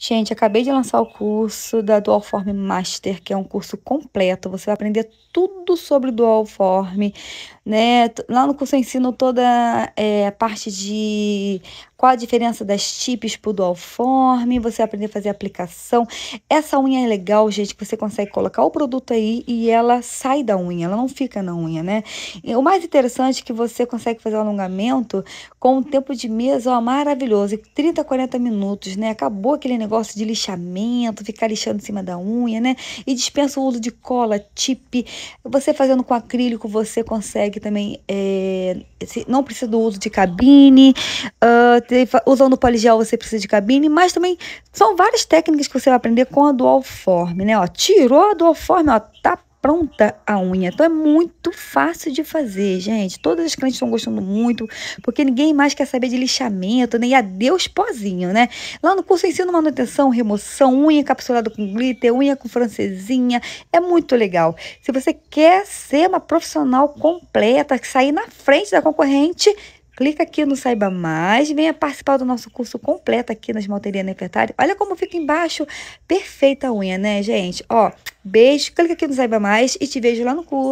Gente, acabei de lançar o curso da Dual Form Master, que é um curso completo. Você vai aprender tudo sobre Dual Form, né? Lá no curso eu ensino toda eh, a é, parte de qual a diferença das tipes pro dualforme, você aprender a fazer aplicação. Essa unha é legal, gente, que você consegue colocar o produto aí e ela sai da unha, ela não fica na unha, né? E o mais interessante é que você consegue fazer o alongamento com um tempo de mesa, ó, maravilhoso, 30, 40 minutos, né? Acabou aquele negócio de lixamento, ficar lixando em cima da unha, né? E dispensa o uso de cola, tip. Você fazendo com acrílico, você consegue também, é, não precisa do uso de cabine, uh, ter, usando o poligel você precisa de cabine, mas também são várias técnicas que você vai aprender com a dual form, né? Ó, tirou a dual form, ó, tá pronta a unha. Então é muito fácil de fazer, gente. Todas as clientes estão gostando muito, porque ninguém mais quer saber de lixamento, nem né? adeus pozinho, né? Lá no curso eu ensino manutenção, remoção, unha encapsulada com glitter, unha com francesinha. É muito legal. Se você quer ser uma profissional completa, sair na frente da concorrente, Clica aqui no Saiba Mais, venha participar do nosso curso completo aqui na Esmalteria Nefertari. Olha como fica embaixo, perfeita a unha, né, gente? Ó, beijo, clica aqui no Saiba Mais e te vejo lá no curso.